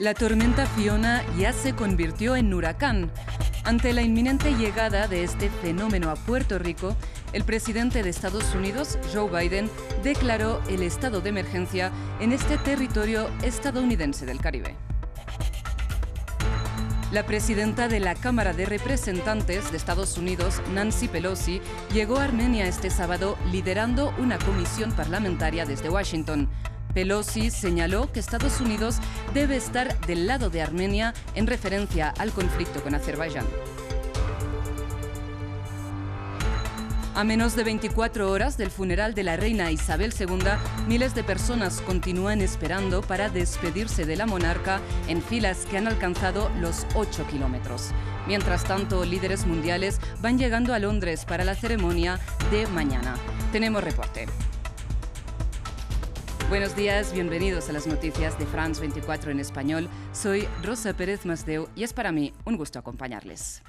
La tormenta Fiona ya se convirtió en huracán. Ante la inminente llegada de este fenómeno a Puerto Rico, el presidente de Estados Unidos, Joe Biden, declaró el estado de emergencia en este territorio estadounidense del Caribe. La presidenta de la Cámara de Representantes de Estados Unidos, Nancy Pelosi, llegó a Armenia este sábado liderando una comisión parlamentaria desde Washington. Pelosi señaló que Estados Unidos debe estar del lado de Armenia en referencia al conflicto con Azerbaiyán. A menos de 24 horas del funeral de la reina Isabel II, miles de personas continúan esperando para despedirse de la monarca en filas que han alcanzado los 8 kilómetros. Mientras tanto, líderes mundiales van llegando a Londres para la ceremonia de mañana. Tenemos reporte. Buenos días, bienvenidos a las noticias de France 24 en español. Soy Rosa Pérez Masdeu y es para mí un gusto acompañarles.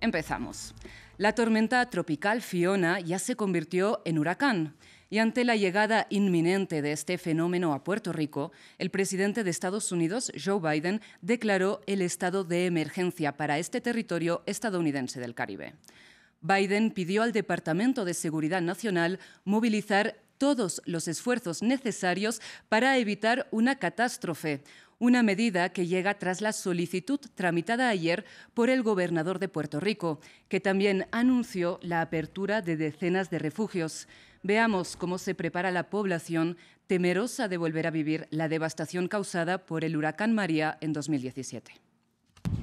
Empezamos. La tormenta tropical Fiona ya se convirtió en huracán y ante la llegada inminente de este fenómeno a Puerto Rico, el presidente de Estados Unidos, Joe Biden, declaró el estado de emergencia para este territorio estadounidense del Caribe. Biden pidió al Departamento de Seguridad Nacional movilizar todos los esfuerzos necesarios para evitar una catástrofe, una medida que llega tras la solicitud tramitada ayer por el gobernador de Puerto Rico, que también anunció la apertura de decenas de refugios. Veamos cómo se prepara la población temerosa de volver a vivir la devastación causada por el huracán María en 2017.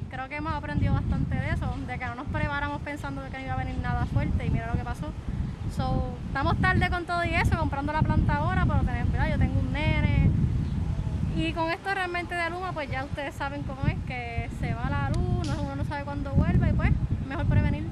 Creo que hemos aprendido bastante de eso, de que no nos preparamos pensando que no iba a venir nada fuerte y mira lo que pasó. So, estamos tarde con todo y eso, comprando la planta ahora, pero yo tengo un nene. Y con esto realmente de Luma, pues ya ustedes saben cómo es, que se va la luz, uno no sabe cuándo vuelve y pues mejor prevenir.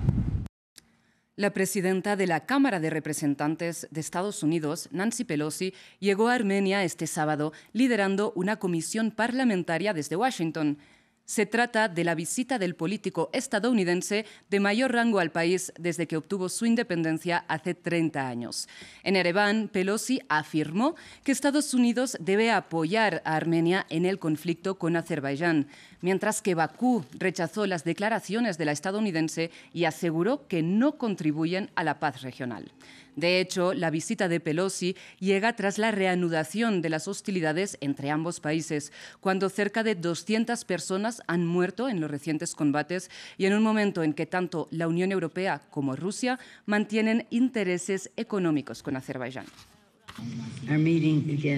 La presidenta de la Cámara de Representantes de Estados Unidos, Nancy Pelosi, llegó a Armenia este sábado liderando una comisión parlamentaria desde Washington. Se trata de la visita del político estadounidense de mayor rango al país desde que obtuvo su independencia hace 30 años. En Ereván, Pelosi afirmó que Estados Unidos debe apoyar a Armenia en el conflicto con Azerbaiyán, mientras que Bakú rechazó las declaraciones de la estadounidense y aseguró que no contribuyen a la paz regional. De hecho, la visita de Pelosi llega tras la reanudación de las hostilidades entre ambos países, cuando cerca de 200 personas han muerto en los recientes combates y en un momento en que tanto la Unión Europea como Rusia mantienen intereses económicos con Azerbaiyán.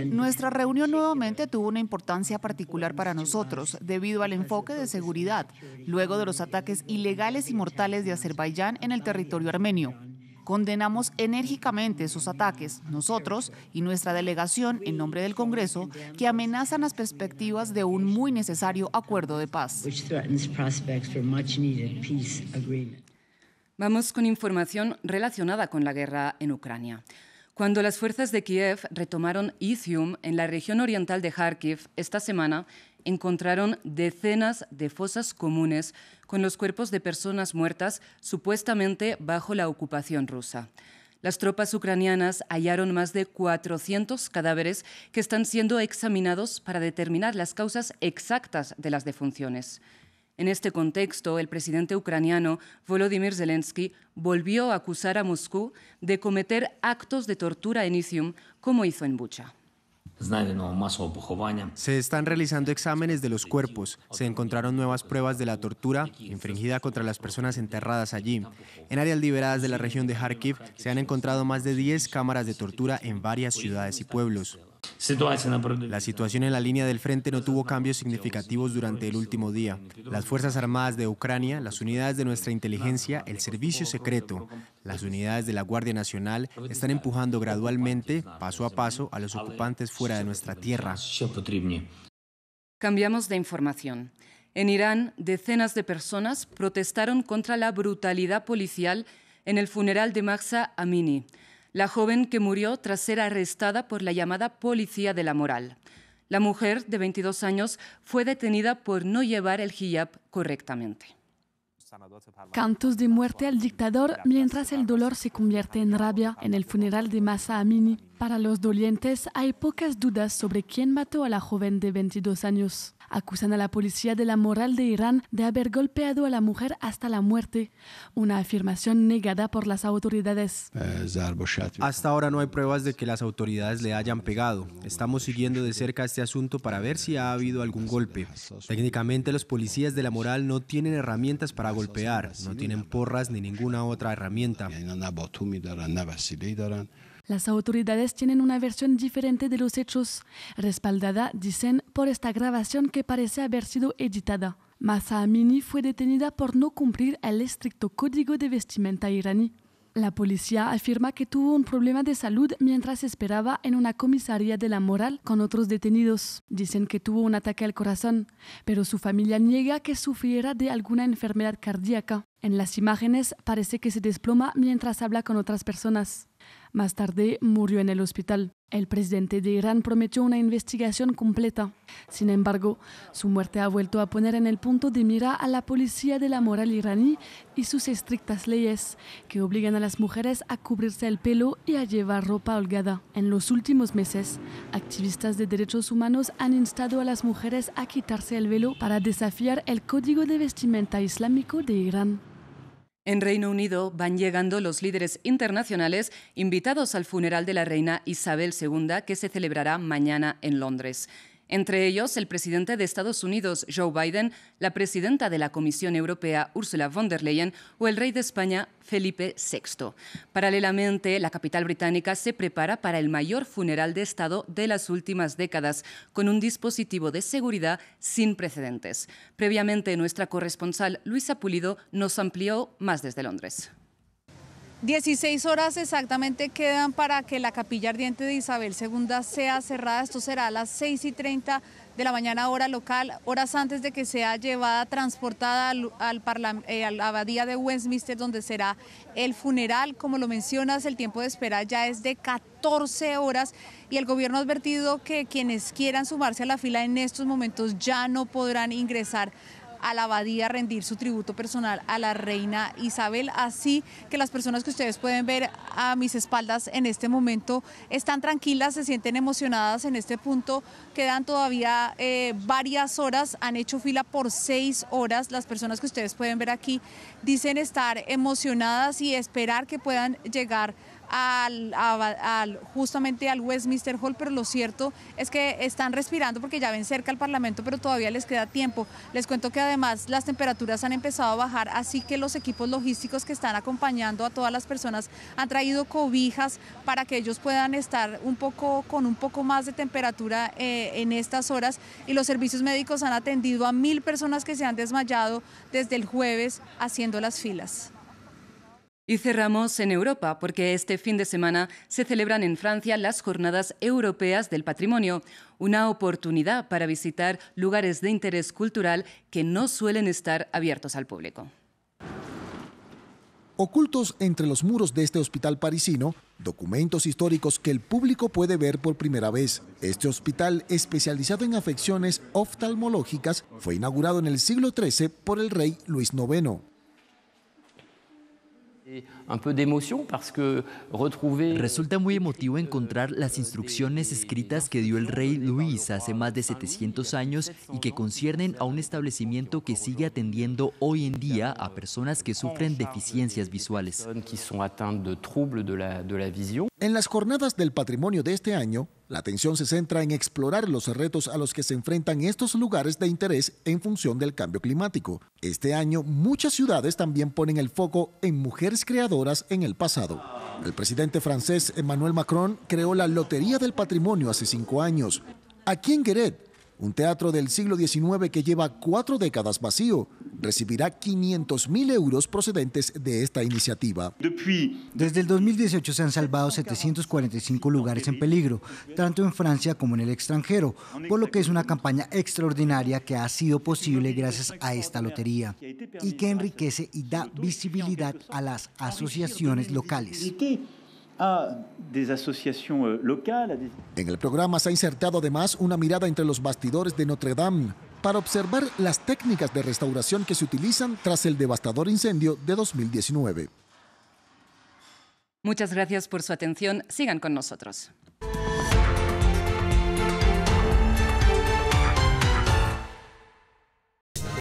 Nuestra reunión nuevamente tuvo una importancia particular para nosotros debido al enfoque de seguridad, luego de los ataques ilegales y mortales de Azerbaiyán en el territorio armenio. Condenamos enérgicamente esos ataques, nosotros y nuestra delegación en nombre del Congreso, que amenazan las perspectivas de un muy necesario acuerdo de paz. Vamos con información relacionada con la guerra en Ucrania. Cuando las fuerzas de Kiev retomaron ithium, en la región oriental de Kharkiv esta semana, encontraron decenas de fosas comunes con los cuerpos de personas muertas supuestamente bajo la ocupación rusa. Las tropas ucranianas hallaron más de 400 cadáveres que están siendo examinados para determinar las causas exactas de las defunciones. En este contexto, el presidente ucraniano Volodymyr Zelensky volvió a acusar a Moscú de cometer actos de tortura en Izium, como hizo en Bucha. Se están realizando exámenes de los cuerpos, se encontraron nuevas pruebas de la tortura infringida contra las personas enterradas allí. En áreas liberadas de la región de Kharkiv se han encontrado más de 10 cámaras de tortura en varias ciudades y pueblos. La situación en la línea del frente no tuvo cambios significativos durante el último día. Las Fuerzas Armadas de Ucrania, las unidades de nuestra inteligencia, el servicio secreto, las unidades de la Guardia Nacional están empujando gradualmente, paso a paso, a los ocupantes fuera de nuestra tierra. Cambiamos de información. En Irán, decenas de personas protestaron contra la brutalidad policial en el funeral de Maxa Amini la joven que murió tras ser arrestada por la llamada Policía de la Moral. La mujer, de 22 años, fue detenida por no llevar el hijab correctamente. Cantos de muerte al dictador mientras el dolor se convierte en rabia en el funeral de Massa Amini, para los dolientes hay pocas dudas sobre quién mató a la joven de 22 años. Acusan a la policía de la moral de Irán de haber golpeado a la mujer hasta la muerte, una afirmación negada por las autoridades. Hasta ahora no hay pruebas de que las autoridades le hayan pegado. Estamos siguiendo de cerca este asunto para ver si ha habido algún golpe. Técnicamente los policías de la moral no tienen herramientas para golpear, no tienen porras ni ninguna otra herramienta. Las autoridades tienen una versión diferente de los hechos, respaldada, dicen, por esta grabación que parece haber sido editada. Amini fue detenida por no cumplir el estricto código de vestimenta iraní. La policía afirma que tuvo un problema de salud mientras esperaba en una comisaría de la moral con otros detenidos. Dicen que tuvo un ataque al corazón, pero su familia niega que sufriera de alguna enfermedad cardíaca. En las imágenes parece que se desploma mientras habla con otras personas. Más tarde murió en el hospital. El presidente de Irán prometió una investigación completa. Sin embargo, su muerte ha vuelto a poner en el punto de mira a la policía de la moral iraní y sus estrictas leyes, que obligan a las mujeres a cubrirse el pelo y a llevar ropa holgada. En los últimos meses, activistas de derechos humanos han instado a las mujeres a quitarse el velo para desafiar el código de vestimenta islámico de Irán. En Reino Unido van llegando los líderes internacionales invitados al funeral de la reina Isabel II que se celebrará mañana en Londres entre ellos el presidente de Estados Unidos, Joe Biden, la presidenta de la Comisión Europea, Ursula von der Leyen, o el rey de España, Felipe VI. Paralelamente, la capital británica se prepara para el mayor funeral de Estado de las últimas décadas, con un dispositivo de seguridad sin precedentes. Previamente, nuestra corresponsal Luisa Pulido nos amplió más desde Londres. 16 horas exactamente quedan para que la capilla ardiente de Isabel II sea cerrada. Esto será a las 6 y 30 de la mañana hora local, horas antes de que sea llevada, transportada al, a la eh, abadía de Westminster, donde será el funeral. Como lo mencionas, el tiempo de espera ya es de 14 horas y el gobierno ha advertido que quienes quieran sumarse a la fila en estos momentos ya no podrán ingresar a la abadía rendir su tributo personal a la reina Isabel. Así que las personas que ustedes pueden ver a mis espaldas en este momento están tranquilas, se sienten emocionadas en este punto. Quedan todavía eh, varias horas, han hecho fila por seis horas. Las personas que ustedes pueden ver aquí dicen estar emocionadas y esperar que puedan llegar al, justamente al Westminster Hall, pero lo cierto es que están respirando porque ya ven cerca al Parlamento, pero todavía les queda tiempo. Les cuento que además las temperaturas han empezado a bajar, así que los equipos logísticos que están acompañando a todas las personas han traído cobijas para que ellos puedan estar un poco con un poco más de temperatura eh, en estas horas y los servicios médicos han atendido a mil personas que se han desmayado desde el jueves haciendo las filas. Y cerramos en Europa, porque este fin de semana se celebran en Francia las Jornadas Europeas del Patrimonio, una oportunidad para visitar lugares de interés cultural que no suelen estar abiertos al público. Ocultos entre los muros de este hospital parisino, documentos históricos que el público puede ver por primera vez. Este hospital, especializado en afecciones oftalmológicas, fue inaugurado en el siglo XIII por el rey Luis IX. Resulta muy emotivo encontrar las instrucciones escritas que dio el rey Luis hace más de 700 años y que conciernen a un establecimiento que sigue atendiendo hoy en día a personas que sufren deficiencias visuales. En las jornadas del patrimonio de este año, la atención se centra en explorar los retos a los que se enfrentan estos lugares de interés en función del cambio climático. Este año, muchas ciudades también ponen el foco en mujeres creadoras en el pasado. El presidente francés Emmanuel Macron creó la Lotería del Patrimonio hace cinco años. Aquí en Guéret, un teatro del siglo XIX que lleva cuatro décadas vacío, recibirá 500 mil euros procedentes de esta iniciativa. Desde el 2018 se han salvado 745 lugares en peligro, tanto en Francia como en el extranjero, por lo que es una campaña extraordinaria que ha sido posible gracias a esta lotería y que enriquece y da visibilidad a las asociaciones locales euh, En el programa se ha insertado además una mirada entre los bastidores de Notre Dame, para observar las técnicas de restauración que se utilizan tras el devastador incendio de 2019. Muchas gracias por su atención. Sigan con nosotros.